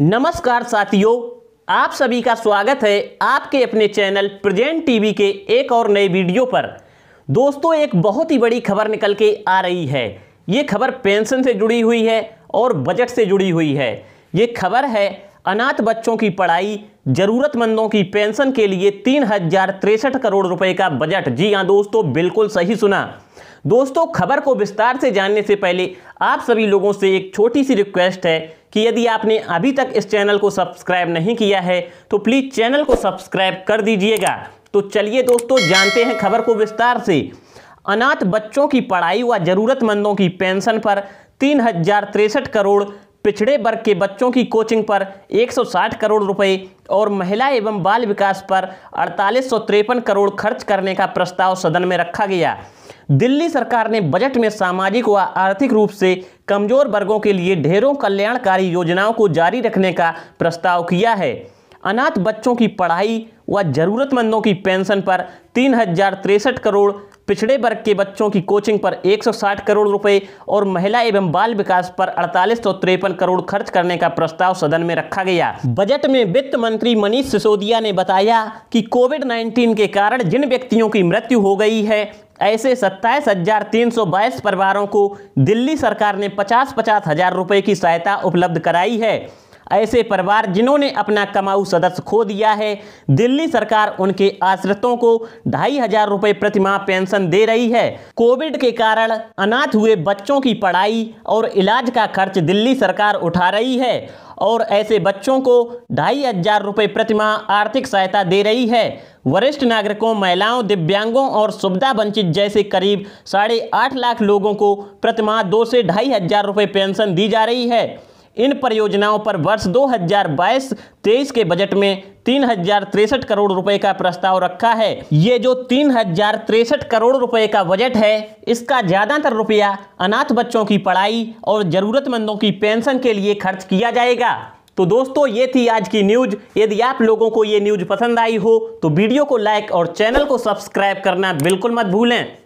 नमस्कार साथियों आप सभी का स्वागत है आपके अपने चैनल प्रेजेंट टीवी के एक और नए वीडियो पर दोस्तों एक बहुत ही बड़ी खबर निकल के आ रही है ये खबर पेंशन से जुड़ी हुई है और बजट से जुड़ी हुई है ये खबर है अनाथ बच्चों की पढ़ाई जरूरतमंदों की पेंशन के लिए तीन हजार तिरसठ करोड़ रुपए का बजट जी हाँ दोस्तों बिल्कुल सही सुना दोस्तों खबर को विस्तार से जानने से पहले आप सभी लोगों से एक छोटी सी रिक्वेस्ट है कि यदि आपने अभी तक इस चैनल को सब्सक्राइब नहीं किया है तो प्लीज़ चैनल को सब्सक्राइब कर दीजिएगा तो चलिए दोस्तों जानते हैं खबर को विस्तार से अनाथ बच्चों की पढ़ाई व ज़रूरतमंदों की पेंशन पर तीन हजार तिरसठ करोड़ पिछड़े वर्ग के बच्चों की कोचिंग पर 160 करोड़ रुपए और महिला एवं बाल विकास पर अड़तालीस करोड़ खर्च करने का प्रस्ताव सदन में रखा गया दिल्ली सरकार ने बजट में सामाजिक व आर्थिक रूप से कमजोर वर्गों के लिए ढेरों कल्याणकारी योजनाओं को जारी रखने का प्रस्ताव किया है अनाथ बच्चों की पढ़ाई व ज़रूरतमंदों की पेंशन पर तीन करोड़ पिछड़े वर्ग के बच्चों की कोचिंग पर 160 करोड़ रुपए और महिला एवं बाल विकास पर अड़तालीस सौ तिरपन करोड़ खर्च करने का प्रस्ताव सदन में रखा गया बजट में वित्त मंत्री मनीष सिसोदिया ने बताया कि कोविड 19 के कारण जिन व्यक्तियों की मृत्यु हो गई है ऐसे सत्ताईस हजार तीन सौ बाईस परिवारों को दिल्ली सरकार ने पचास पचास हजार रुपए की सहायता उपलब्ध कराई है ऐसे परिवार जिन्होंने अपना कमाऊ सदस्य खो दिया है दिल्ली सरकार उनके आश्रितों को ढाई हजार रुपये प्रतिमाह पेंशन दे रही है कोविड के कारण अनाथ हुए बच्चों की पढ़ाई और इलाज का खर्च दिल्ली सरकार उठा रही है और ऐसे बच्चों को ढाई हजार रुपये प्रतिमाह आर्थिक सहायता दे रही है वरिष्ठ नागरिकों महिलाओं दिव्यांगों और सुविधा वंचित जैसे करीब साढ़े आठ लाख लोगों को प्रतिमाह दो से ढाई हजार रुपये पेंशन दी जा रही है इन परियोजनाओं पर वर्ष 2022-23 के बजट में तीन करोड़ रुपए का प्रस्ताव रखा है ये जो तीन करोड़ रुपए का बजट है इसका ज़्यादातर रुपया अनाथ बच्चों की पढ़ाई और ज़रूरतमंदों की पेंशन के लिए खर्च किया जाएगा तो दोस्तों ये थी आज की न्यूज यदि आप लोगों को ये न्यूज पसंद आई हो तो वीडियो को लाइक और चैनल को सब्सक्राइब करना बिल्कुल मत भूलें